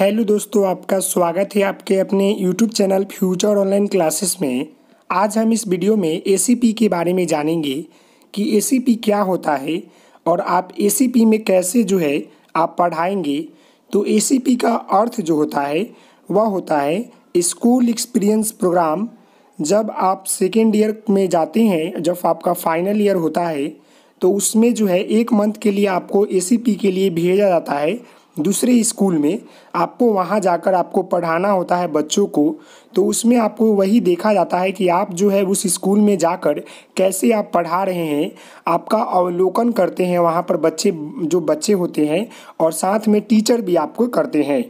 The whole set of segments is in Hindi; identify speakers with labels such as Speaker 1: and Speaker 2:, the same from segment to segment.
Speaker 1: हेलो दोस्तों आपका स्वागत है आपके अपने YouTube channel Future Online Classes में आज हम इस वीडियो में ए के बारे में जानेंगे कि ए क्या होता है और आप ए में कैसे जो है आप पढ़ाएंगे तो ए का अर्थ जो होता है वह होता है स्कूल एक्सपीरियंस प्रोग्राम जब आप सेकेंड ईयर में जाते हैं जब आपका फाइनल ईयर होता है तो उसमें जो है एक मंथ के लिए आपको ए के लिए भेजा जाता है दूसरे स्कूल में आपको वहाँ जाकर आपको पढ़ाना होता है बच्चों को तो उसमें आपको वही देखा जाता है कि आप जो है उस स्कूल में जाकर कैसे आप पढ़ा रहे हैं आपका अवलोकन करते हैं वहाँ पर बच्चे जो बच्चे होते हैं और साथ में टीचर भी आपको करते हैं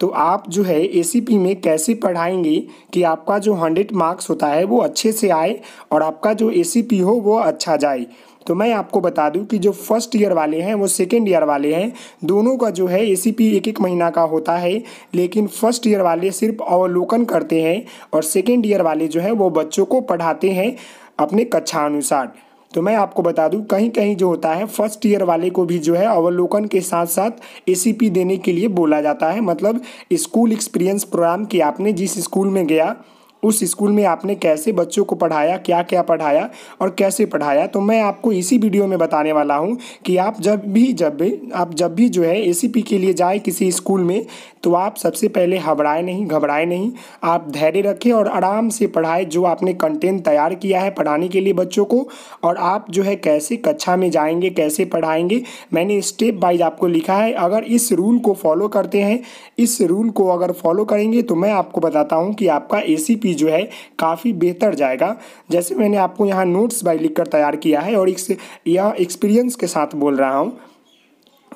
Speaker 1: तो आप जो है ए में कैसे पढ़ाएंगे कि आपका जो हंड्रेड मार्क्स होता है वो अच्छे से आए और आपका जो ए हो वो अच्छा जाए तो मैं आपको बता दूं कि जो फर्स्ट ईयर वाले हैं वो सेकेंड ईयर वाले हैं दोनों का जो है ए एक एक महीना का होता है लेकिन फर्स्ट ईयर वाले सिर्फ अवलोकन करते हैं और सेकेंड ईयर वाले जो है वो बच्चों को पढ़ाते हैं अपने कक्षा अनुसार तो मैं आपको बता दूं कहीं कहीं जो होता है फर्स्ट ईयर वाले को भी जो है अवलोकन के साथ साथ ए देने के लिए बोला जाता है मतलब स्कूल एक्सपीरियंस प्रोग्राम कि आपने जिस स्कूल में गया उस स्कूल में आपने कैसे बच्चों को पढ़ाया क्या क्या पढ़ाया और कैसे पढ़ाया तो मैं आपको इसी वीडियो में बताने वाला हूँ कि आप जब भी जब भी आप जब भी जो है ए के लिए जाए किसी स्कूल में तो आप सबसे पहले घबराए नहीं घबराए नहीं आप धैर्य रखें और आराम से पढ़ाए जो आपने कंटेंट तैयार किया है पढ़ाने के लिए बच्चों को और आप जो है कैसे कक्षा में जाएंगे कैसे पढ़ाएंगे मैंने स्टेप बाइज़ आपको लिखा है अगर इस रूल को फॉलो करते हैं इस रूल को अगर फॉलो करेंगे तो मैं आपको बताता हूँ कि आपका ए चीज़ जो है काफ़ी बेहतर जाएगा जैसे मैंने आपको यहाँ नोट्स बाई लिख कर तैयार किया है और इस यह एक्सपीरियंस के साथ बोल रहा हूँ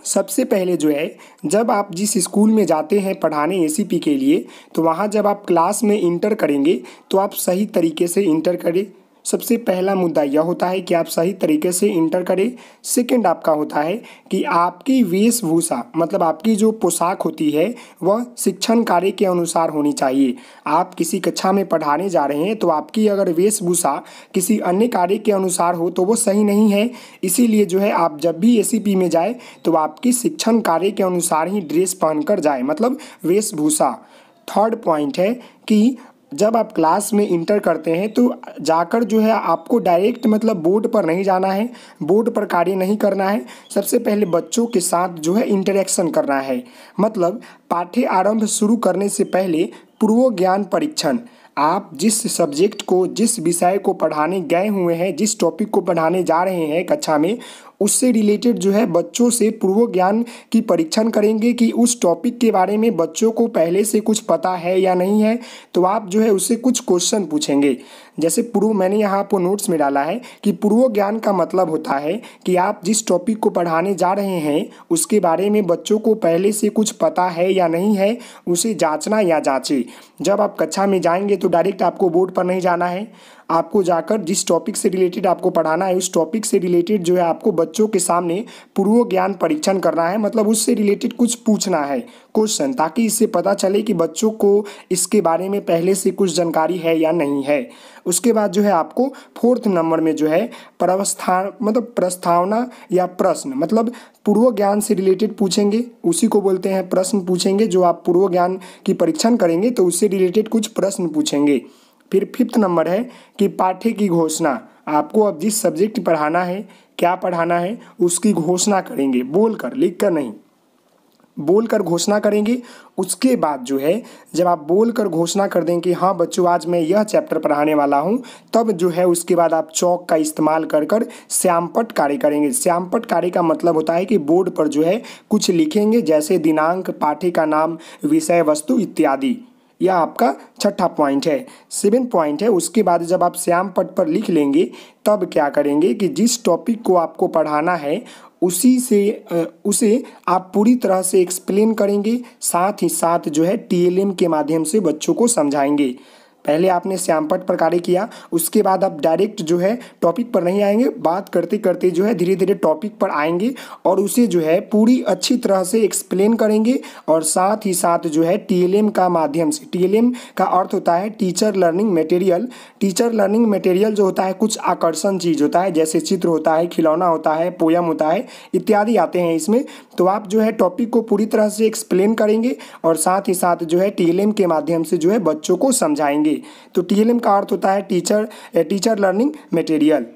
Speaker 1: सबसे पहले जो है जब आप जिस स्कूल में जाते हैं पढ़ाने ए के लिए तो वहाँ जब आप क्लास में इंटर करेंगे तो आप सही तरीके से इंटर करें सबसे पहला मुद्दा यह होता है कि आप सही तरीके से इंटर करें सेकेंड आपका होता है कि आपकी वेशभूषा मतलब आपकी जो पोशाक होती है वह शिक्षण कार्य के अनुसार होनी चाहिए आप किसी कक्षा में पढ़ाने जा रहे हैं तो आपकी अगर वेशभूषा किसी अन्य कार्य के अनुसार हो तो वो सही नहीं है इसीलिए जो है आप जब भी ए में जाए तो आपकी शिक्षण कार्य के अनुसार ही ड्रेस पहनकर जाए मतलब वेशभूषा थर्ड पॉइंट है कि जब आप क्लास में इंटर करते हैं तो जाकर जो है आपको डायरेक्ट मतलब बोर्ड पर नहीं जाना है बोर्ड पर कार्य नहीं करना है सबसे पहले बच्चों के साथ जो है इंटरेक्शन करना है मतलब पाठ्य आरंभ शुरू करने से पहले पूर्व ज्ञान परीक्षण आप जिस सब्जेक्ट को जिस विषय को पढ़ाने गए हुए हैं जिस टॉपिक को पढ़ाने जा रहे हैं कक्षा में उससे रिलेटेड जो है बच्चों से पूर्व ज्ञान की परीक्षण करेंगे कि उस टॉपिक के बारे में बच्चों को पहले से कुछ पता है या नहीं है तो आप जो है उससे कुछ क्वेश्चन पूछेंगे जैसे पूर्व मैंने यहाँ आपको नोट्स में डाला है कि पूर्व ज्ञान का मतलब होता है कि आप जिस टॉपिक को पढ़ाने जा रहे हैं उसके बारे में बच्चों को पहले से कुछ पता है या नहीं है उसे जांचना या जांचे जब आप कक्षा में जाएंगे तो डायरेक्ट आपको बोर्ड पर नहीं जाना है आपको जाकर जिस टॉपिक से रिलेटेड आपको पढ़ाना है उस टॉपिक से रिलेटेड जो है आपको बच्चों के सामने पूर्व ज्ञान परीक्षण करना है मतलब उससे रिलेटेड कुछ पूछना है क्वेश्चन ताकि इससे पता चले कि बच्चों को इसके बारे में पहले से कुछ जानकारी है या नहीं है उसके बाद जो है आपको फोर्थ नंबर में जो है प्रवस्थान मतलब प्रस्तावना या प्रश्न मतलब पूर्व ज्ञान से रिलेटेड पूछेंगे उसी को बोलते हैं प्रश्न पूछेंगे जो आप पूर्व ज्ञान की परीक्षण करेंगे तो उससे रिलेटेड कुछ प्रश्न पूछेंगे फिर फिफ्थ नंबर है कि पाठ्य की घोषणा आपको अब जिस सब्जेक्ट पढ़ाना है क्या पढ़ाना है उसकी घोषणा करेंगे बोल कर लिख कर नहीं बोलकर घोषणा करेंगे उसके बाद जो है जब आप बोलकर घोषणा कर देंगे कि हाँ बच्चों आज मैं यह चैप्टर पढ़ाने वाला हूँ तब जो है उसके बाद आप चौक का इस्तेमाल कर कर श्यामपट कार्य करेंगे श्यामपट कार्य का मतलब होता है कि बोर्ड पर जो है कुछ लिखेंगे जैसे दिनांक पाठी का नाम विषय वस्तु इत्यादि यह आपका छठा पॉइंट है सेवन पॉइंट है उसके बाद जब आप श्याम पट पर लिख लेंगे तब क्या करेंगे कि जिस टॉपिक को आपको पढ़ाना है उसी से उसे आप पूरी तरह से एक्सप्लेन करेंगे साथ ही साथ जो है टीएलएम के माध्यम से बच्चों को समझाएंगे पहले आपने श्यामपट पर कार्य किया उसके बाद आप डायरेक्ट जो है टॉपिक पर नहीं आएंगे बात करते करते जो है धीरे धीरे टॉपिक पर आएंगे और उसे जो है पूरी अच्छी तरह से एक्सप्लेन करेंगे और साथ ही साथ जो है टीएलएम का माध्यम से टीएलएम का अर्थ होता है teacher learning material teacher learning material जो होता है कुछ आकर्षण चीज़ होता है जैसे चित्र होता है खिलौना होता है पोयम होता है इत्यादि आते हैं इसमें तो आप जो है टॉपिक को पूरी तरह से एक्सप्लेन करेंगे और साथ ही साथ जो है टीएलएम के माध्यम से जो है बच्चों को समझाएंगे तो टीएलएम का अर्थ होता है टीचर टीचर लर्निंग मटेरियल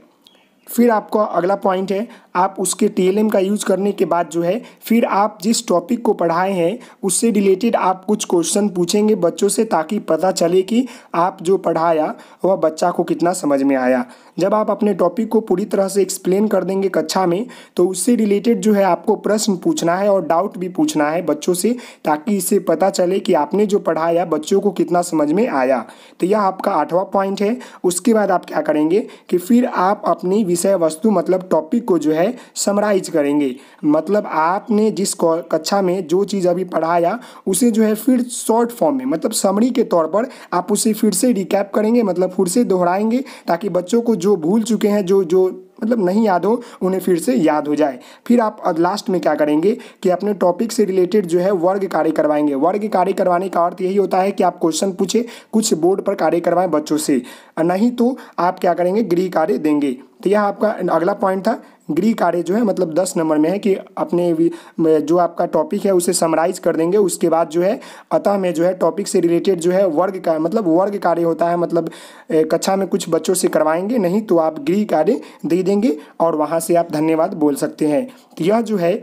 Speaker 1: फिर आपको अगला पॉइंट है आप उसके टी का यूज़ करने के बाद जो है फिर आप जिस टॉपिक को पढ़ाए हैं उससे रिलेटेड आप कुछ क्वेश्चन पूछेंगे बच्चों से ताकि पता चले कि आप जो पढ़ाया वह बच्चा को कितना समझ में आया जब आप अपने टॉपिक को पूरी तरह से एक्सप्लेन कर देंगे कक्षा में तो उससे रिलेटेड जो है आपको प्रश्न पूछना है और डाउट भी पूछना है बच्चों से ताकि इससे पता चले कि आपने जो पढ़ाया बच्चों को कितना समझ में आया तो यह आपका आठवां पॉइंट है उसके बाद आप क्या करेंगे कि फिर आप अपनी विषय वस्तु मतलब टॉपिक को जो है है समराइज करेंगे मतलब आपने जिस कक्षा में जो चीज़ अभी पढ़ाया उसे जो है फिर शॉर्ट फॉर्म में मतलब समरी के तौर पर आप उसे फिर से रिकैप करेंगे मतलब फिर से दोहराएंगे ताकि बच्चों को जो भूल चुके हैं जो जो मतलब नहीं याद हो उन्हें फिर से याद हो जाए फिर आप लास्ट में क्या करेंगे कि अपने टॉपिक से रिलेटेड जो है वर्ग कार्य करवाएंगे वर्ग कार्य करवाने का अर्थ यही होता है कि आप क्वेश्चन पूछे कुछ बोर्ड पर कार्य करवाएं बच्चों से नहीं तो आप क्या करेंगे गृह कार्य देंगे तो यह आपका अगला पॉइंट था गृह कार्य जो है मतलब दस नंबर में है कि अपने जो आपका टॉपिक है उसे समराइज कर देंगे उसके बाद जो है अतः में जो है टॉपिक से रिलेटेड जो है वर्ग का मतलब वर्ग कार्य होता है मतलब कक्षा में कुछ बच्चों से करवाएंगे नहीं तो आप गृह कार्य दे देंगे और वहाँ से आप धन्यवाद बोल सकते हैं तो यह जो है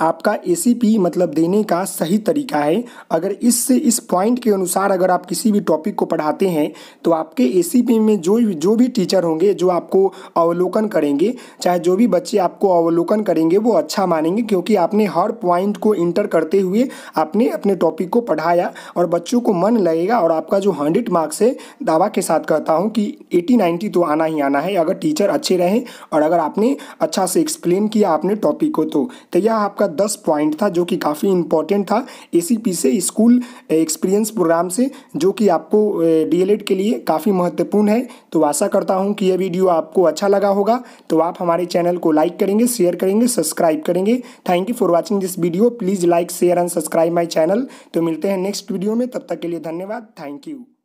Speaker 1: आपका ए मतलब देने का सही तरीका है अगर इससे इस पॉइंट के अनुसार अगर आप किसी भी टॉपिक को पढ़ाते हैं तो आपके ए में जो जो भी टीचर होंगे जो आपको अवलोकन करेंगे चाहे जो भी बच्चे आपको अवलोकन करेंगे वो अच्छा मानेंगे क्योंकि आपने हर पॉइंट को इंटर करते हुए आपने अपने टॉपिक को पढ़ाया और बच्चों को मन लगेगा और आपका जो हंड्रेड मार्क्स है दावा के साथ कहता हूँ कि एटी नाइन्टी तो आना ही आना है अगर टीचर अच्छे रहें और अगर आपने अच्छा से एक्सप्लेन किया आपने टॉपिक को तो, तो यह आपका का दस पॉइंट था जो कि काफ़ी इंपॉर्टेंट था ए से स्कूल एक्सपीरियंस प्रोग्राम से जो कि आपको डी के लिए काफ़ी महत्वपूर्ण है तो आशा करता हूँ कि यह वीडियो आपको अच्छा लगा होगा तो आप हमारे चैनल को लाइक करेंगे शेयर करेंगे सब्सक्राइब करेंगे thank you for watching this video please like share and subscribe my channel तो मिलते हैं नेक्स्ट वीडियो में तब तक के लिए धन्यवाद थैंक यू